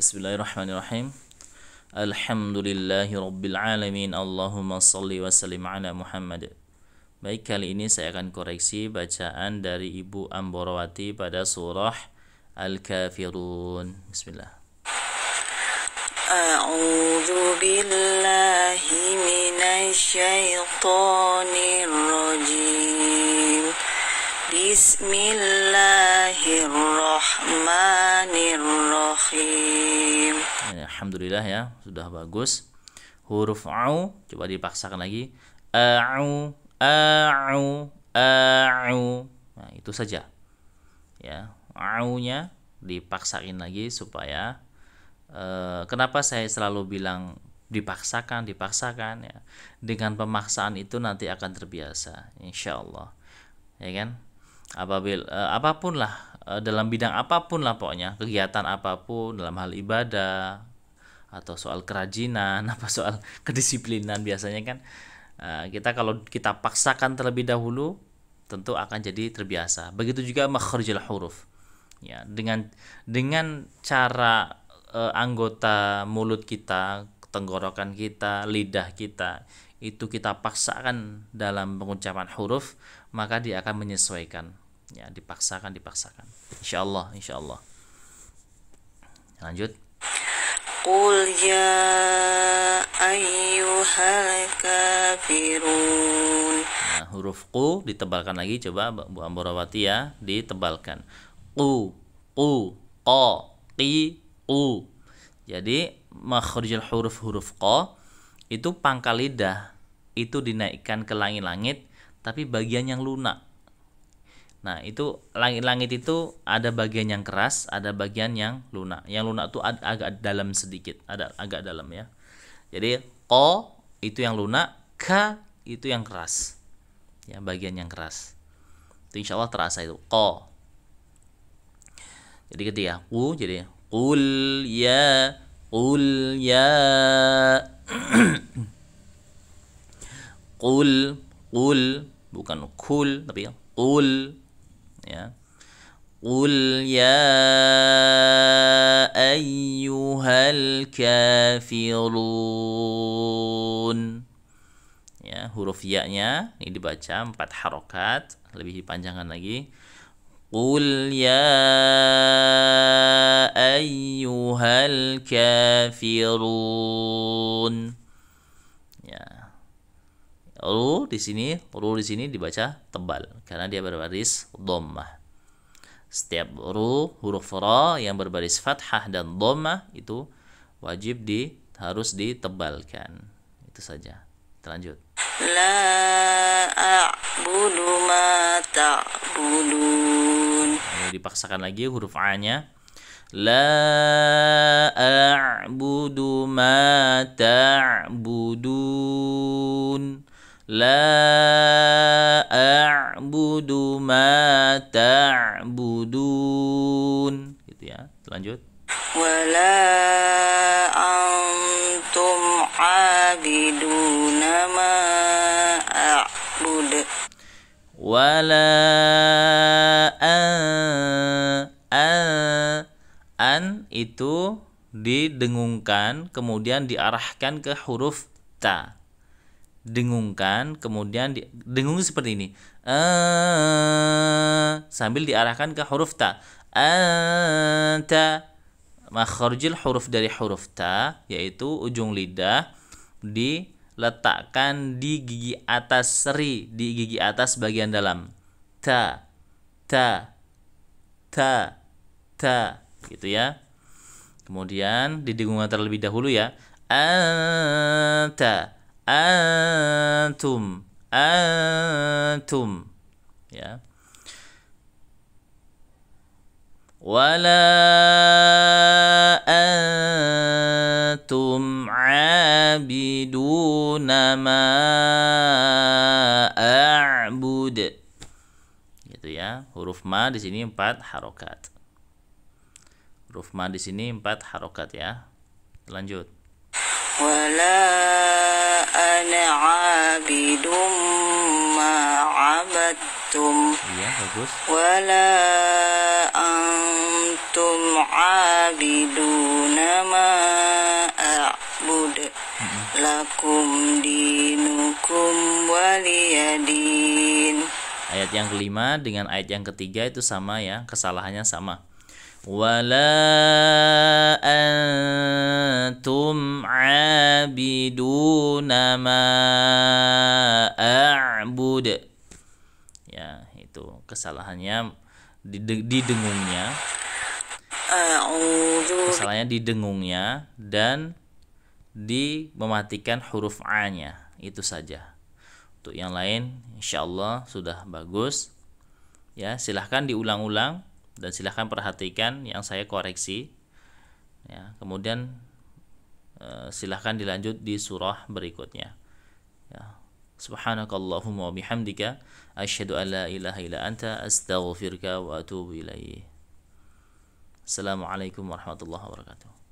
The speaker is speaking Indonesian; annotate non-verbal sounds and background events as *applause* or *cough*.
Bismillahirrahmanirrahim. Alhamdulillahi Rabbil Alamin Allahumma salli wa sallim ala Muhammad Baik kali ini saya akan koreksi bacaan dari Ibu Amborowati pada surah Al-Kafirun Bismillah A'udzu billahi minasy syaithanir Bismillahirrahmanirrahim. Alhamdulillah ya, sudah bagus. Huruf au coba dipaksakan lagi. A'u, a'u, a'u. Nah, itu saja. Ya, au-nya dipaksain lagi supaya eh, kenapa saya selalu bilang dipaksakan, dipaksakan ya. Dengan pemaksaan itu nanti akan terbiasa, insyaallah Ya kan? apabila uh, eh, apapun lah uh, dalam bidang apapun lah pokoknya kegiatan apapun dalam hal ibadah atau soal kerajinan *laughs* apa soal kedisiplinan biasanya kan uh, kita kalau kita paksakan terlebih dahulu tentu akan jadi terbiasa begitu juga makhrajul huruf ya dengan dengan cara uh, anggota mulut kita tenggorokan kita, lidah kita itu kita paksakan dalam pengucapan huruf, maka dia akan menyesuaikan. Ya, dipaksakan, dipaksakan. Insya Allah, insya Allah. Lanjut. Qul ya ayyuhal kafirun. Nah, huruf ku ditebalkan lagi coba Bu Amborawati ya, ditebalkan. Ku, ku, q ki, u. Jadi makhrijul huruf huruf ko itu pangkal lidah itu dinaikkan ke langit-langit tapi bagian yang lunak. Nah, itu langit-langit itu ada bagian yang keras, ada bagian yang lunak. Yang lunak itu ag agak dalam sedikit, ada agak dalam ya. Jadi ko itu yang lunak, ka itu yang keras. Ya, bagian yang keras. Itu insya Allah terasa itu ko. Jadi ketiak, ku jadi kul ya قل ya *coughs* قل قل bukan kul tapi ya. قل ya قل يا أيها الكافرون ya huruf ya-nya ini dibaca empat harokat lebih dipanjangkan lagi قل يا أيها الكافرون ya ru di sini ru di sini dibaca tebal karena dia berbaris dhammah setiap ru huruf ra yang berbaris fathah dan dhammah itu wajib di harus ditebalkan itu saja terlanjut la a'budu ma ta'budun ini dipaksakan lagi huruf A-nya. La a'budu ma ta'budun. La a'budu ma ta'budun. Gitu ya. Lanjut. Wala antum abiduna ma a'bud. Wala itu didengungkan kemudian diarahkan ke huruf ta. Dengungkan kemudian di, dengung seperti ini. A, e, sambil diarahkan ke huruf ta. Anta e, makhrajul huruf dari huruf ta yaitu ujung lidah diletakkan di gigi atas seri di gigi atas bagian dalam ta ta ta ta gitu ya Kemudian didengungkan terlebih dahulu ya. Anta, antum, antum. Ya. Wala antum abiduna ma a'bud. Gitu ya. Huruf ma di sini empat harokat. Huruf ma di sini empat harokat ya. Lanjut. Wala ana abidum ma abadtum. Iya, bagus. Wala antum abiduna ma a'bud. Lakum dinukum waliyadin. Ayat yang kelima dengan ayat yang ketiga itu sama ya, kesalahannya sama. ولا أنتم عابدون ما أعبد ya itu kesalahannya di, di dengungnya kesalahannya di dengungnya dan di mematikan huruf a-nya itu saja untuk yang lain insyaallah sudah bagus ya silahkan diulang-ulang dan silahkan perhatikan yang saya koreksi ya kemudian uh, silahkan dilanjut di surah berikutnya ya subhanakallahumma bihamdika asyhadu an la ilaha illa anta astaghfiruka wa atubu ilaih assalamualaikum warahmatullahi wabarakatuh